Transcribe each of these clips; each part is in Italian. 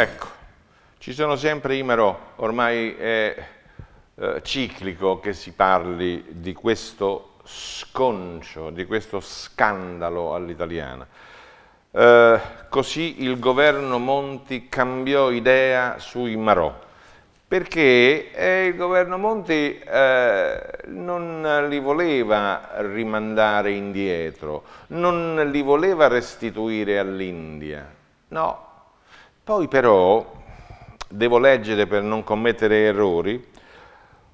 Ecco, ci sono sempre, Imaro, ormai è eh, ciclico che si parli di questo sconcio, di questo scandalo all'italiana. Eh, così il governo Monti cambiò idea sui Marò perché eh, il governo Monti eh, non li voleva rimandare indietro, non li voleva restituire all'India, no, poi però devo leggere per non commettere errori,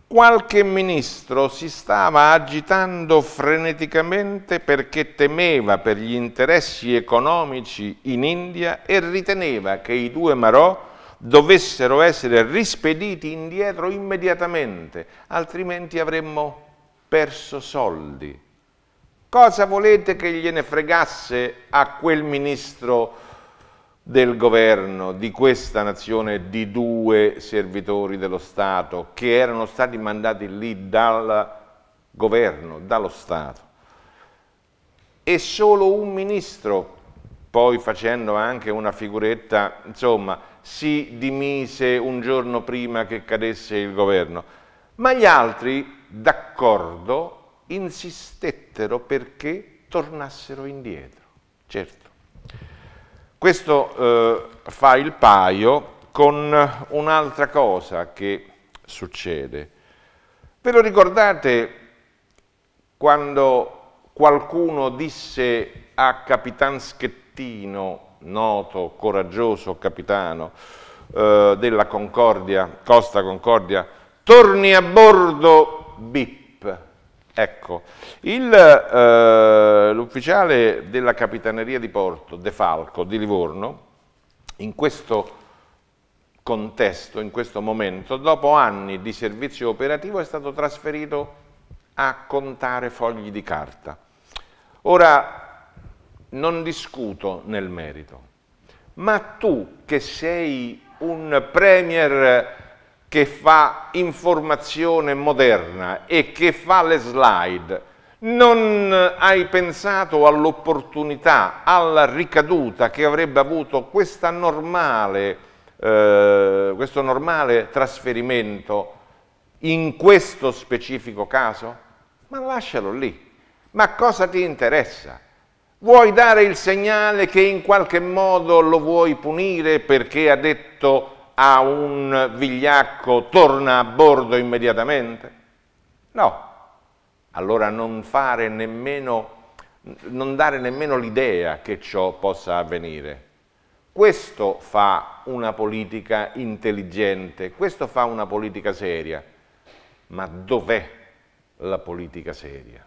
qualche ministro si stava agitando freneticamente perché temeva per gli interessi economici in India e riteneva che i due Marò dovessero essere rispediti indietro immediatamente, altrimenti avremmo perso soldi. Cosa volete che gliene fregasse a quel ministro del governo di questa nazione di due servitori dello Stato che erano stati mandati lì dal governo, dallo Stato. E solo un ministro, poi facendo anche una figuretta, insomma, si dimise un giorno prima che cadesse il governo. Ma gli altri, d'accordo, insistettero perché tornassero indietro, certo. Questo eh, fa il paio con un'altra cosa che succede. Ve lo ricordate quando qualcuno disse a Capitan Schettino, noto, coraggioso capitano eh, della Concordia, Costa Concordia, torni a bordo, bip Ecco, eh, l'ufficiale eh, della Capitaneria di Porto, De Falco, di Livorno, in questo contesto, in questo momento, dopo anni di servizio operativo è stato trasferito a contare fogli di carta. Ora, non discuto nel merito, ma tu che sei un premier che fa informazione moderna e che fa le slide, non hai pensato all'opportunità, alla ricaduta che avrebbe avuto normale, eh, questo normale trasferimento in questo specifico caso? Ma lascialo lì. Ma cosa ti interessa? Vuoi dare il segnale che in qualche modo lo vuoi punire perché ha detto a un vigliacco torna a bordo immediatamente? No. Allora non fare nemmeno non dare nemmeno l'idea che ciò possa avvenire. Questo fa una politica intelligente, questo fa una politica seria. Ma dov'è la politica seria?